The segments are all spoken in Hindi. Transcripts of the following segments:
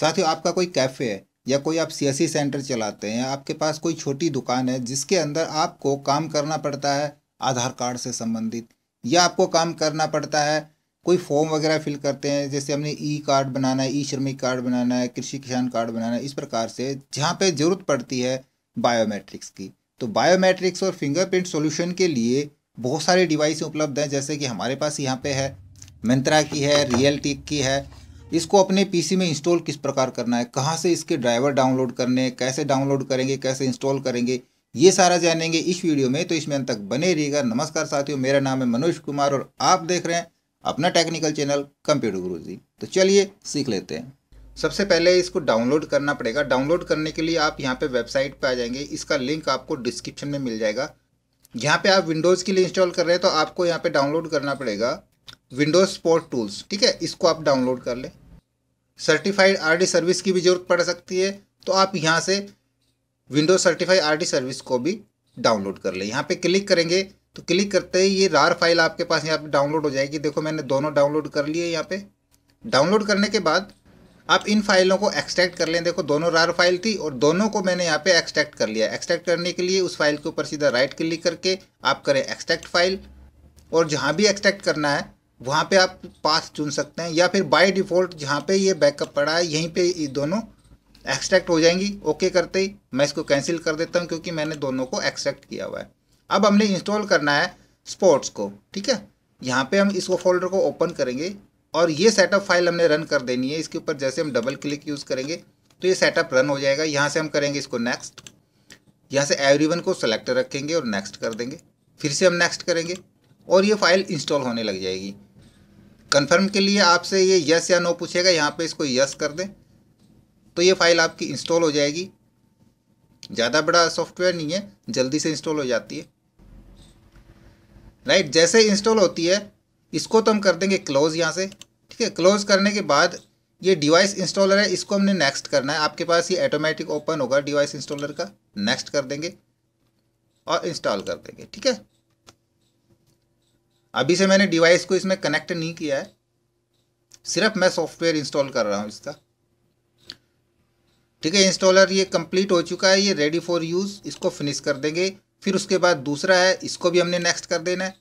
साथियों आपका कोई कैफ़े है या कोई आप सियासी e सेंटर चलाते हैं आपके पास कोई छोटी दुकान है जिसके अंदर आपको काम करना पड़ता है आधार कार्ड से संबंधित या आपको काम करना पड़ता है कोई फॉर्म वगैरह फिल करते हैं जैसे हमने ई कार्ड बनाना है ई श्रमिक कार्ड बनाना है कृषि किसान कार्ड बनाना है इस प्रकार से जहाँ पे ज़रूरत पड़ती है बायोमेट्रिक्स की तो बायोमेट्रिक्स और फिंगरप्रिंट सॉल्यूशन के लिए बहुत सारे डिवाइस उपलब्ध हैं जैसे कि हमारे पास यहाँ पे है मंत्रा की है रियल टिक की है इसको अपने पीसी में इंस्टॉल किस प्रकार करना है कहाँ से इसके ड्राइवर डाउनलोड करने हैं कैसे डाउनलोड करेंगे कैसे इंस्टॉल करेंगे ये सारा जानेंगे इस वीडियो में तो इसमें अंत तक बने रहिएगा नमस्कार साथियों मेरा नाम है मनोज कुमार और आप देख रहे हैं अपना टेक्निकल चैनल कंप्यूटर गुरु जी तो चलिए सीख लेते हैं सबसे पहले इसको डाउनलोड करना पड़ेगा डाउनलोड करने के लिए आप यहाँ पे वेबसाइट पे आ जाएंगे इसका लिंक आपको डिस्क्रिप्शन में मिल जाएगा यहाँ पे आप विंडोज़ के लिए इंस्टॉल कर रहे हैं तो आपको यहाँ पे डाउनलोड करना पड़ेगा विंडोज स्पोर्ट टूल्स ठीक है इसको आप डाउनलोड कर लें सर्टिफाइड आरडी सर्विस की भी ज़रूरत पड़ सकती है तो आप यहाँ से विंडोज सर्टिफाइड आरडी सर्विस को भी डाउनलोड कर लें यहाँ पे क्लिक करेंगे तो क्लिक करते ही ये रार फाइल आपके पास यहाँ पे डाउनलोड हो जाएगी देखो मैंने दोनों डाउनलोड कर लिए यहाँ पे डाउनलोड करने के बाद आप इन फाइलों को एक्सट्रैक्ट कर लें देखो दोनों रार फाइल थी और दोनों को मैंने यहाँ पे एक्सट्रैक्ट कर लिया एक्सट्रैक्ट करने के लिए उस फाइल के ऊपर सीधा राइट क्लिक करके आप करें एक्सट्रैक्ट फाइल और जहाँ भी एक्सट्रैक्ट करना है वहाँ पे आप पास चुन सकते हैं या फिर बाय डिफ़ॉल्ट जहाँ पे ये बैकअप पड़ा है यहीं पे ये दोनों एक्सट्रैक्ट हो जाएंगी ओके करते ही मैं इसको कैंसिल कर देता हूँ क्योंकि मैंने दोनों को एक्सट्रैक्ट किया हुआ है अब हमने इंस्टॉल करना है स्पोर्ट्स को ठीक है यहाँ पर हम इसको फोल्डर को ओपन करेंगे और ये सेटअप फाइल हमने रन कर देनी है इसके ऊपर जैसे हम डबल क्लिक यूज़ करेंगे तो ये सेटअप रन हो जाएगा यहाँ से हम करेंगे इसको नेक्स्ट यहाँ से एवरीवन को सेलेक्ट रखेंगे और नेक्स्ट कर देंगे फिर से हम नेक्स्ट करेंगे और ये फाइल इंस्टॉल होने लग जाएगी कन्फर्म के लिए आपसे ये यस या नो पूछेगा यहाँ पे इसको यस कर दें तो ये फ़ाइल आपकी इंस्टॉल हो जाएगी ज़्यादा बड़ा सॉफ्टवेयर नहीं है जल्दी से इंस्टॉल हो जाती है राइट जैसे इंस्टॉल होती है इसको तो हम कर देंगे क्लोज़ यहाँ से ठीक है क्लोज़ करने के बाद ये डिवाइस इंस्टॉलर है इसको हमने नेक्स्ट करना है आपके पास ये ऑटोमेटिक ओपन होगा डिवाइस इंस्टॉलर का नेक्स्ट कर देंगे और इंस्टॉल कर देंगे ठीक है अभी से मैंने डिवाइस को इसमें कनेक्ट नहीं किया है सिर्फ मैं सॉफ्टवेयर इंस्टॉल कर रहा हूँ इसका ठीक है इंस्टॉलर ये कंप्लीट हो चुका है ये रेडी फॉर यूज़ इसको फिनिश कर देंगे फिर उसके बाद दूसरा है इसको भी हमने नेक्स्ट कर देना है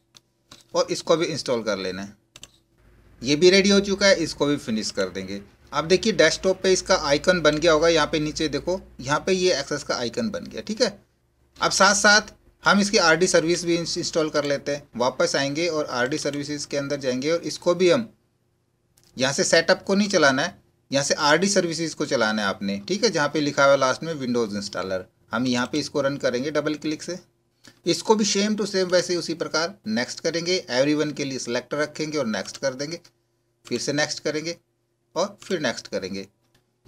और इसको भी इंस्टॉल कर लेना है ये भी रेडी हो चुका है इसको भी फिनिश कर देंगे आप देखिए डेस्कटॉप पे इसका आइकन बन गया होगा यहाँ पे नीचे देखो यहाँ पे ये एक्सेस का आइकन बन गया ठीक है अब साथ साथ हम इसकी आर सर्विस भी इंस्टॉल कर लेते हैं वापस आएंगे और आर डी सर्विसेज के अंदर जाएंगे और इसको भी हम यहाँ से सेटअप को नहीं चलाना है यहाँ से आर डी सर्विसेज को चलाना है आपने ठीक है जहाँ पे लिखा हुआ लास्ट में विंडोज़ इंस्टॉलर हम यहाँ पे इसको रन करेंगे डबल क्लिक से इसको भी सेम टू सेम वैसे उसी प्रकार नेक्स्ट करेंगे वन के लिए सिलेक्ट रखेंगे और नेक्स्ट कर देंगे फिर से नेक्स्ट करेंगे और फिर नेक्स्ट करेंगे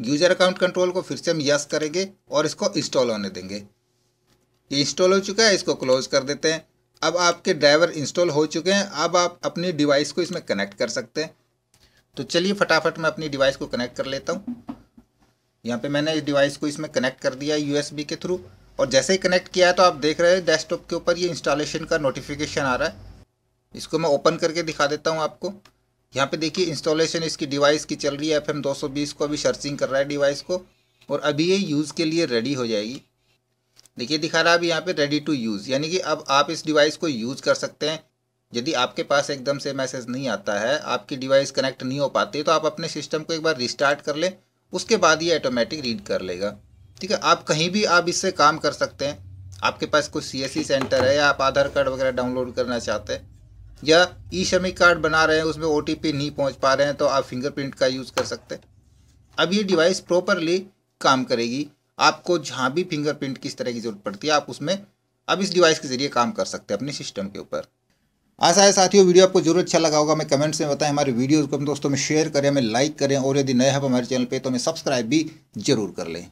यूजर अकाउंट कंट्रोल को फिर से हम यस करेंगे और इसको इंस्टॉल होने देंगे इंस्टॉल हो चुका है इसको क्लोज कर देते हैं अब आपके ड्राइवर इंस्टॉल हो चुके हैं अब आप अपनी डिवाइस को इसमें कनेक्ट कर सकते हैं तो चलिए फटाफट मैं अपनी डिवाइस को कनेक्ट कर लेता हूँ यहाँ पे मैंने इस डिवाइस को इसमें कनेक्ट कर दिया यूएसबी के थ्रू और जैसे ही कनेक्ट किया है तो आप देख रहे हैं डेस्कटॉप के ऊपर ये इंस्टॉलेशन का नोटिफिकेशन आ रहा है इसको मैं ओपन करके दिखा देता हूँ आपको यहाँ पे देखिए इंस्टॉलेशन इसकी डिवाइस की चल रही है एफ एम को अभी सर्चिंग कर रहा है डिवाइस को और अभी ये यूज़ के लिए रेडी हो जाएगी देखिए दिखा रहा है अभी यहाँ पे रेडी टू यूज़ यानी कि अब आप इस डिवाइस को यूज़ कर सकते हैं यदि आपके पास एकदम से मैसेज नहीं आता है आपकी डिवाइस कनेक्ट नहीं हो पाती तो आप अपने सिस्टम को एक बार रिस्टार्ट कर लें उसके बाद ये ऑटोमेटिक रीड कर लेगा ठीक है आप कहीं भी आप इससे काम कर सकते हैं आपके पास कोई सी सेंटर है या आप आधार कार्ड वगैरह डाउनलोड करना चाहते हैं या ई श्रमिक कार्ड बना रहे हैं उसमें ओ नहीं पहुँच पा रहे हैं तो आप फिंगरप्रिंट का यूज़ कर सकते हैं अब ये डिवाइस प्रॉपरली काम करेगी आपको जहाँ भी फिंगरप्रिंट किस तरह की ज़रूरत पड़ती है आप उसमें अब इस डिवाइस के ज़रिए काम कर सकते हैं अपने सिस्टम के ऊपर आशा है साथियों वीडियो आपको जरूर अच्छा लगा होगा मैं कमेंट्स में बताएं हमारे वीडियोज़ को हम दोस्तों में शेयर करें हमें लाइक करें और यदि नए हैं हमारे चैनल पर तो हमें सब्सक्राइब भी जरूर कर लें